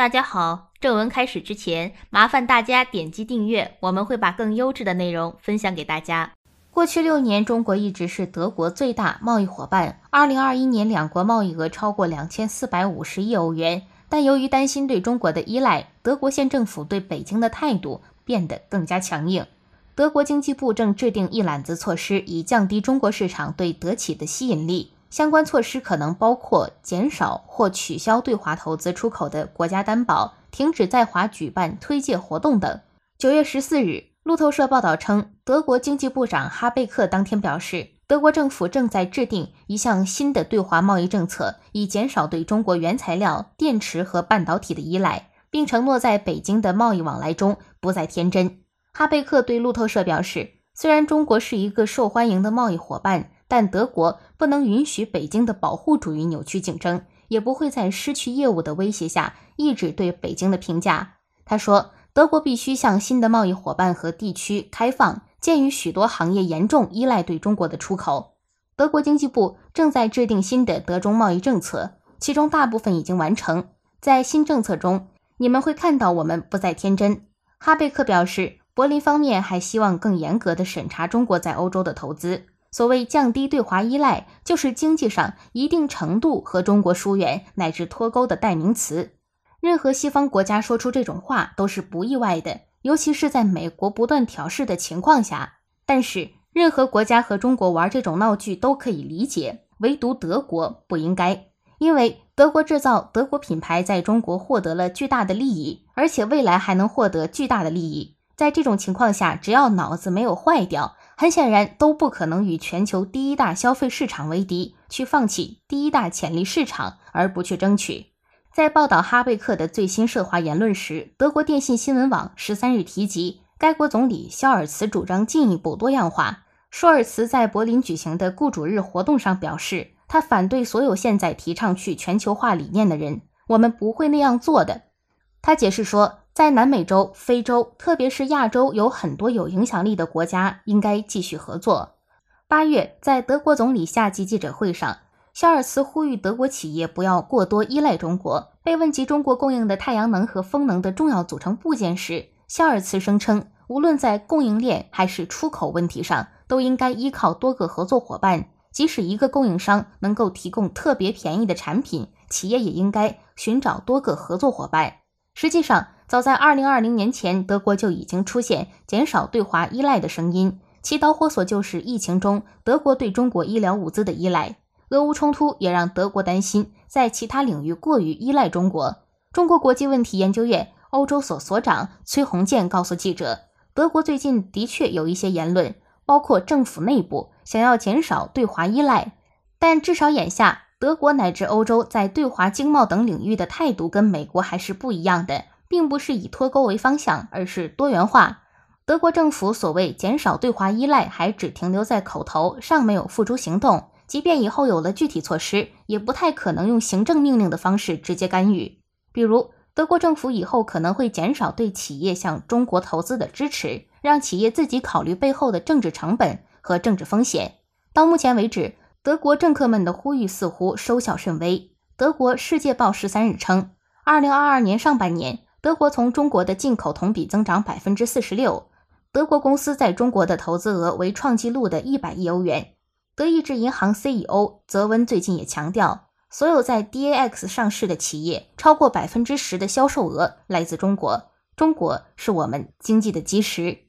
大家好，正文开始之前，麻烦大家点击订阅，我们会把更优质的内容分享给大家。过去六年，中国一直是德国最大贸易伙伴。2021年，两国贸易额超过2450亿欧元。但由于担心对中国的依赖，德国县政府对北京的态度变得更加强硬。德国经济部正制定一揽子措施，以降低中国市场对德企的吸引力。相关措施可能包括减少或取消对华投资出口的国家担保，停止在华举办推介活动等。九月十四日，路透社报道称，德国经济部长哈贝克当天表示，德国政府正在制定一项新的对华贸易政策，以减少对中国原材料、电池和半导体的依赖，并承诺在北京的贸易往来中不再天真。哈贝克对路透社表示，虽然中国是一个受欢迎的贸易伙伴。但德国不能允许北京的保护主义扭曲竞争，也不会在失去业务的威胁下抑制对北京的评价。他说：“德国必须向新的贸易伙伴和地区开放，鉴于许多行业严重依赖对中国的出口。”德国经济部正在制定新的德中贸易政策，其中大部分已经完成。在新政策中，你们会看到我们不再天真。”哈贝克表示，柏林方面还希望更严格地审查中国在欧洲的投资。所谓降低对华依赖，就是经济上一定程度和中国疏远乃至脱钩的代名词。任何西方国家说出这种话都是不意外的，尤其是在美国不断挑事的情况下。但是，任何国家和中国玩这种闹剧都可以理解，唯独德国不应该，因为德国制造、德国品牌在中国获得了巨大的利益，而且未来还能获得巨大的利益。在这种情况下，只要脑子没有坏掉。很显然，都不可能与全球第一大消费市场为敌，去放弃第一大潜力市场而不去争取。在报道哈贝克的最新涉华言论时，德国电信新闻网十三日提及，该国总理肖尔茨主张进一步多样化。舒尔茨在柏林举行的雇主日活动上表示，他反对所有现在提倡去全球化理念的人，我们不会那样做的。他解释说。在南美洲、非洲，特别是亚洲，有很多有影响力的国家，应该继续合作。八月，在德国总理夏季记者会上，肖尔茨呼吁德国企业不要过多依赖中国。被问及中国供应的太阳能和风能的重要组成部件时，肖尔茨声称，无论在供应链还是出口问题上，都应该依靠多个合作伙伴。即使一个供应商能够提供特别便宜的产品，企业也应该寻找多个合作伙伴。实际上。早在二零二零年前，德国就已经出现减少对华依赖的声音，其导火索就是疫情中德国对中国医疗物资的依赖。俄乌冲突也让德国担心在其他领域过于依赖中国。中国国际问题研究院欧洲所所长崔洪建告诉记者，德国最近的确有一些言论，包括政府内部想要减少对华依赖，但至少眼下，德国乃至欧洲在对华经贸等领域的态度跟美国还是不一样的。并不是以脱钩为方向，而是多元化。德国政府所谓减少对华依赖，还只停留在口头尚没有付诸行动。即便以后有了具体措施，也不太可能用行政命令的方式直接干预。比如，德国政府以后可能会减少对企业向中国投资的支持，让企业自己考虑背后的政治成本和政治风险。到目前为止，德国政客们的呼吁似乎收效甚微。德国《世界报》十三日称，二零二二年上半年。德国从中国的进口同比增长百分之四十六，德国公司在中国的投资额为创纪录的一百亿欧元。德意志银行 CEO 泽温最近也强调，所有在 DAX 上市的企业超过百分之十的销售额来自中国，中国是我们经济的基石。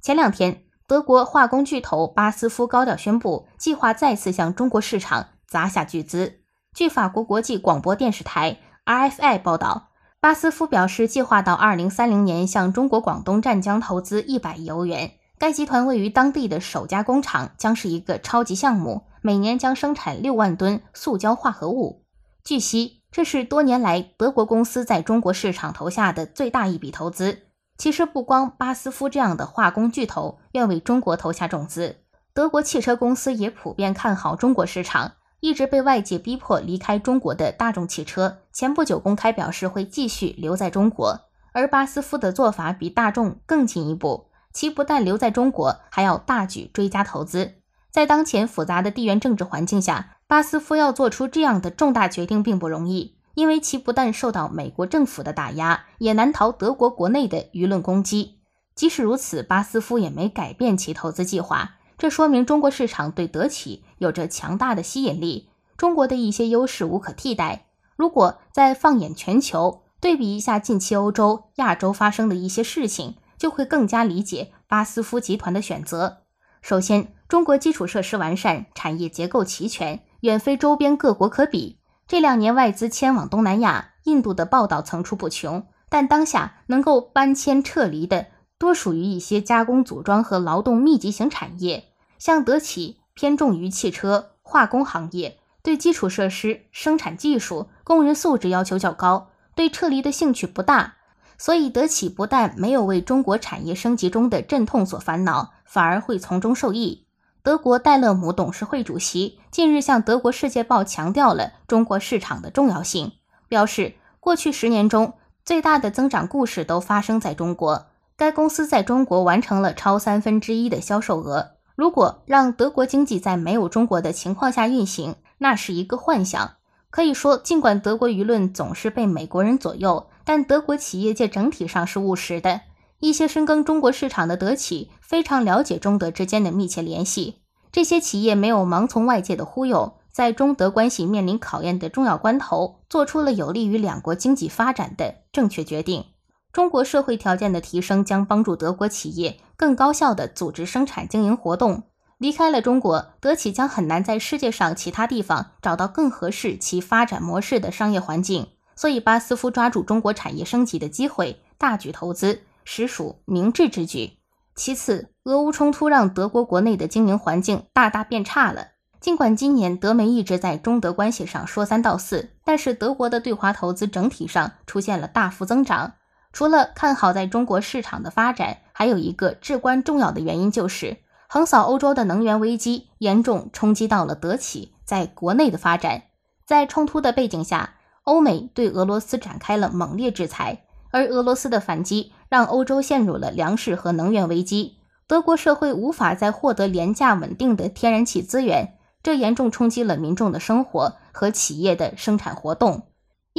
前两天，德国化工巨头巴斯夫高调宣布，计划再次向中国市场砸下巨资。据法国国际广播电视台 RFI 报道。巴斯夫表示，计划到二零三零年向中国广东湛江投资一百亿欧元。该集团位于当地的首家工厂将是一个超级项目，每年将生产六万吨塑胶化合物。据悉，这是多年来德国公司在中国市场投下的最大一笔投资。其实，不光巴斯夫这样的化工巨头愿为中国投下重资，德国汽车公司也普遍看好中国市场。一直被外界逼迫离开中国的大众汽车，前不久公开表示会继续留在中国。而巴斯夫的做法比大众更进一步，其不但留在中国，还要大举追加投资。在当前复杂的地缘政治环境下，巴斯夫要做出这样的重大决定并不容易，因为其不但受到美国政府的打压，也难逃德国国内的舆论攻击。即使如此，巴斯夫也没改变其投资计划。这说明中国市场对德企有着强大的吸引力，中国的一些优势无可替代。如果再放眼全球，对比一下近期欧洲、亚洲发生的一些事情，就会更加理解巴斯夫集团的选择。首先，中国基础设施完善，产业结构齐全，远非周边各国可比。这两年外资迁往东南亚、印度的报道层出不穷，但当下能够搬迁撤离的，多属于一些加工组装和劳动密集型产业。像德企偏重于汽车、化工行业，对基础设施、生产技术、工人素质要求较高，对撤离的兴趣不大，所以德企不但没有为中国产业升级中的阵痛所烦恼，反而会从中受益。德国戴勒姆董事会主席近日向德国《世界报》强调了中国市场的重要性，表示过去十年中最大的增长故事都发生在中国，该公司在中国完成了超三分之一的销售额。如果让德国经济在没有中国的情况下运行，那是一个幻想。可以说，尽管德国舆论总是被美国人左右，但德国企业界整体上是务实的。一些深耕中国市场的德企非常了解中德之间的密切联系，这些企业没有盲从外界的忽悠，在中德关系面临考验的重要关头，做出了有利于两国经济发展的正确决定。中国社会条件的提升将帮助德国企业更高效地组织生产经营活动。离开了中国，德企将很难在世界上其他地方找到更合适其发展模式的商业环境。所以，巴斯夫抓住中国产业升级的机会，大举投资，实属明智之举。其次，俄乌冲突让德国国内的经营环境大大变差了。尽管今年德媒一直在中德关系上说三道四，但是德国的对华投资整体上出现了大幅增长。除了看好在中国市场的发展，还有一个至关重要的原因就是，横扫欧洲的能源危机严重冲击到了德企在国内的发展。在冲突的背景下，欧美对俄罗斯展开了猛烈制裁，而俄罗斯的反击让欧洲陷入了粮食和能源危机。德国社会无法再获得廉价稳定的天然气资源，这严重冲击了民众的生活和企业的生产活动。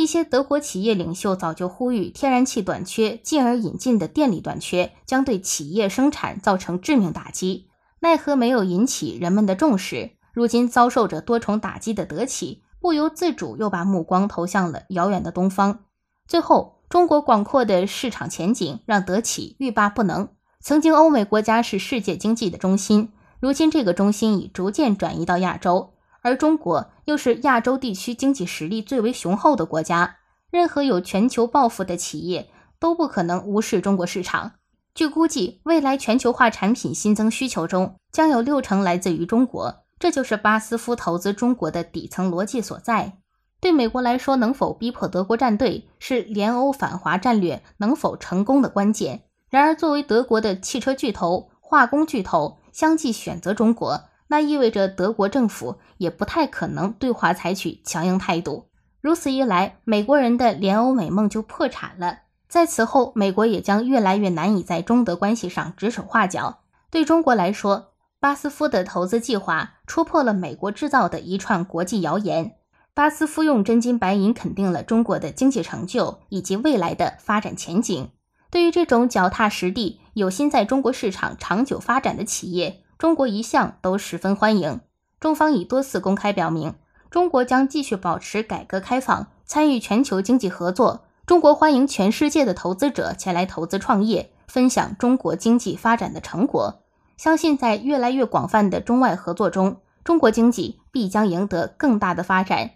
一些德国企业领袖早就呼吁，天然气短缺进而引进的电力短缺将对企业生产造成致命打击，奈何没有引起人们的重视。如今遭受着多重打击的德企，不由自主又把目光投向了遥远的东方。最后，中国广阔的市场前景让德企欲罢不能。曾经，欧美国家是世界经济的中心，如今这个中心已逐渐转移到亚洲。而中国又是亚洲地区经济实力最为雄厚的国家，任何有全球抱负的企业都不可能无视中国市场。据估计，未来全球化产品新增需求中将有六成来自于中国，这就是巴斯夫投资中国的底层逻辑所在。对美国来说，能否逼迫德国站队是联欧反华战略能否成功的关键。然而，作为德国的汽车巨头、化工巨头，相继选择中国。那意味着德国政府也不太可能对华采取强硬态度。如此一来，美国人的联欧美梦就破产了。在此后，美国也将越来越难以在中德关系上指手画脚。对中国来说，巴斯夫的投资计划戳破了美国制造的一串国际谣言。巴斯夫用真金白银肯定了中国的经济成就以及未来的发展前景。对于这种脚踏实地、有心在中国市场长久发展的企业，中国一向都十分欢迎，中方已多次公开表明，中国将继续保持改革开放，参与全球经济合作。中国欢迎全世界的投资者前来投资创业，分享中国经济发展的成果。相信在越来越广泛的中外合作中，中国经济必将赢得更大的发展。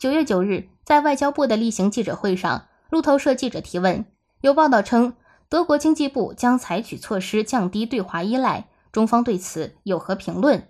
九月九日，在外交部的例行记者会上，路透社记者提问，有报道称，德国经济部将采取措施降低对华依赖。中方对此有何评论？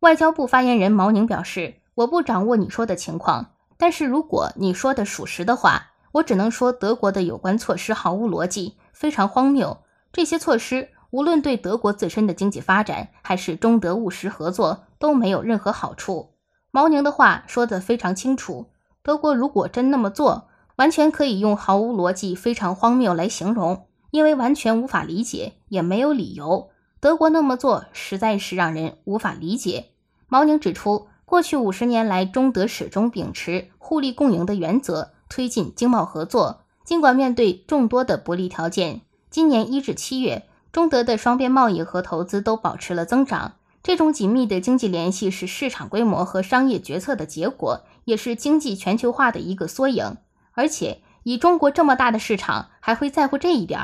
外交部发言人毛宁表示：“我不掌握你说的情况，但是如果你说的属实的话，我只能说德国的有关措施毫无逻辑，非常荒谬。这些措施无论对德国自身的经济发展，还是中德务实合作，都没有任何好处。”毛宁的话说的非常清楚，德国如果真那么做，完全可以用毫无逻辑、非常荒谬来形容，因为完全无法理解，也没有理由。德国那么做实在是让人无法理解。毛宁指出，过去五十年来，中德始终秉持互利共赢的原则推进经贸合作。尽管面对众多的不利条件，今年一至七月，中德的双边贸易和投资都保持了增长。这种紧密的经济联系是市场规模和商业决策的结果，也是经济全球化的一个缩影。而且，以中国这么大的市场，还会在乎这一点？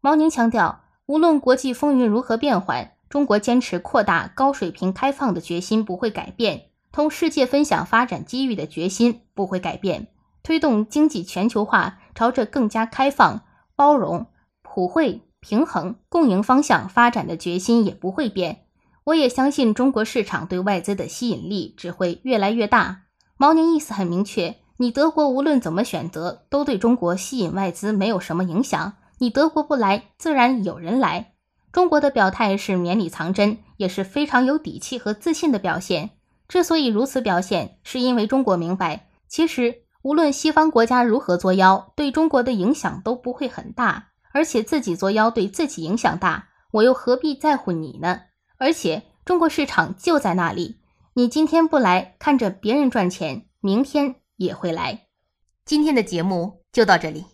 毛宁强调。无论国际风云如何变幻，中国坚持扩大高水平开放的决心不会改变，同世界分享发展机遇的决心不会改变，推动经济全球化朝着更加开放、包容、普惠、平衡、共赢方向发展的决心也不会变。我也相信中国市场对外资的吸引力只会越来越大。毛宁意思很明确，你德国无论怎么选择，都对中国吸引外资没有什么影响。你德国不来，自然有人来。中国的表态是绵里藏针，也是非常有底气和自信的表现。之所以如此表现，是因为中国明白，其实无论西方国家如何作妖，对中国的影响都不会很大，而且自己作妖对自己影响大，我又何必在乎你呢？而且中国市场就在那里，你今天不来看着别人赚钱，明天也会来。今天的节目就到这里。